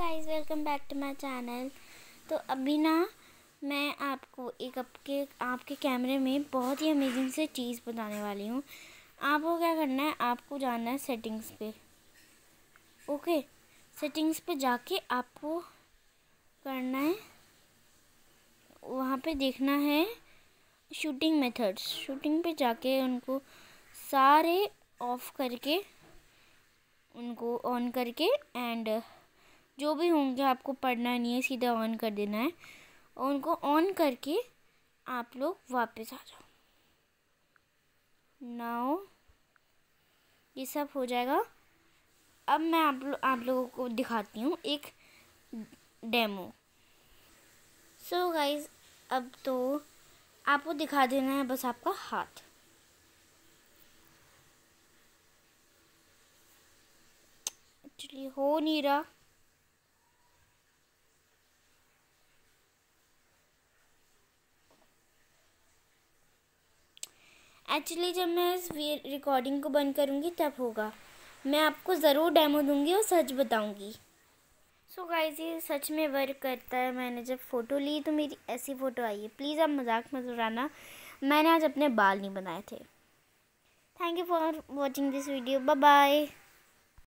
guys welcome back to my channel तो अभी ना मैं आपको एक आपके आपके कैमरे में बहुत ही अमेजिंग से चीज़ बताने वाली हूँ आपको क्या करना है आपको जाना है सेटिंग्स पे ओके सेटिंग्स पे जाके आपको करना है वहाँ पे देखना है शूटिंग मेथड्स शूटिंग पे जाके उनको सारे ऑफ करके उनको ऑन करके एंड जो भी होंगे आपको पढ़ना नहीं है सीधा ऑन कर देना है और उनको ऑन करके आप लोग वापस आ जाओ नाउ ये सब हो जाएगा अब मैं आप लो, आप लोगों को दिखाती हूँ एक डेमो सो so गाइज अब तो आपको दिखा देना है बस आपका हाथ एक्चुअली हो नहीं रहा एक्चुअली जब मैं इस रिकॉर्डिंग को बंद करूँगी तब होगा मैं आपको ज़रूर डेमो दूँगी और सच बताऊँगी सो गाइज ये सच में वर्क करता है मैंने जब फ़ोटो ली तो मेरी ऐसी फ़ोटो आई है प्लीज़ आप मजाक मत उड़ाना मैंने आज अपने बाल नहीं बनाए थे thank you for watching this video bye bye